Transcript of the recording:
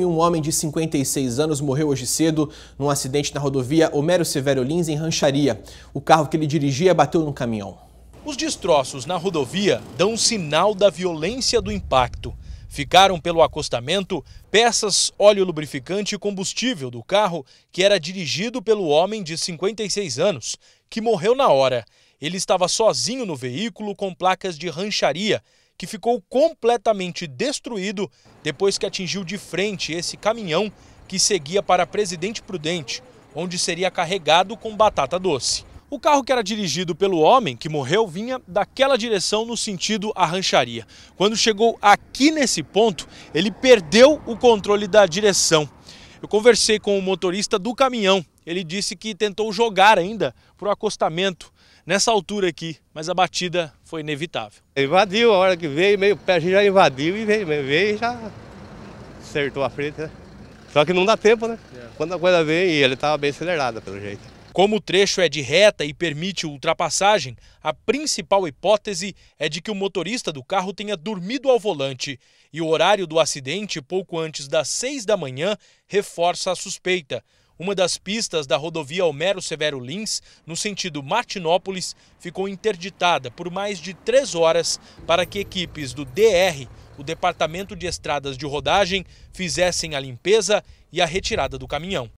E um homem de 56 anos morreu hoje cedo num acidente na rodovia Homero Severo Lins, em Rancharia. O carro que ele dirigia bateu num caminhão. Os destroços na rodovia dão sinal da violência do impacto. Ficaram pelo acostamento peças, óleo lubrificante e combustível do carro que era dirigido pelo homem de 56 anos, que morreu na hora. Ele estava sozinho no veículo com placas de rancharia que ficou completamente destruído depois que atingiu de frente esse caminhão que seguia para Presidente Prudente, onde seria carregado com batata doce. O carro que era dirigido pelo homem que morreu vinha daquela direção no sentido arrancharia. Quando chegou aqui nesse ponto, ele perdeu o controle da direção. Eu conversei com o motorista do caminhão. Ele disse que tentou jogar ainda para o acostamento nessa altura aqui, mas a batida foi inevitável. Invadiu a hora que veio, meio pé assim já invadiu e veio, veio e já acertou a frente, né? Só que não dá tempo, né? É. Quando a coisa vem, ele estava bem acelerado, pelo jeito. Como o trecho é de reta e permite ultrapassagem, a principal hipótese é de que o motorista do carro tenha dormido ao volante e o horário do acidente, pouco antes das 6 da manhã, reforça a suspeita. Uma das pistas da rodovia Homero Severo Lins, no sentido Martinópolis, ficou interditada por mais de três horas para que equipes do DR, o Departamento de Estradas de Rodagem, fizessem a limpeza e a retirada do caminhão.